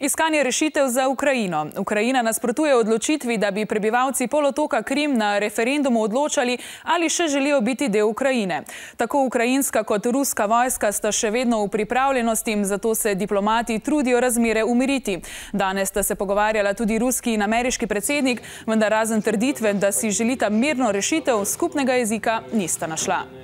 Iskanje rešitev za Ukrajino. Ukrajina nasprotuje odločitvi, da bi prebivalci polotoka Krim na referendumu odločali, ali še želijo biti del Ukrajine. Tako ukrajinska kot ruska vojska sta še vedno v pripravljenosti, zato se diplomati trudijo razmere umiriti. Danes sta se pogovarjala tudi ruski in ameriški predsednik, vendar razen trditve, da si želita mirno rešitev, skupnega jezika nista našla.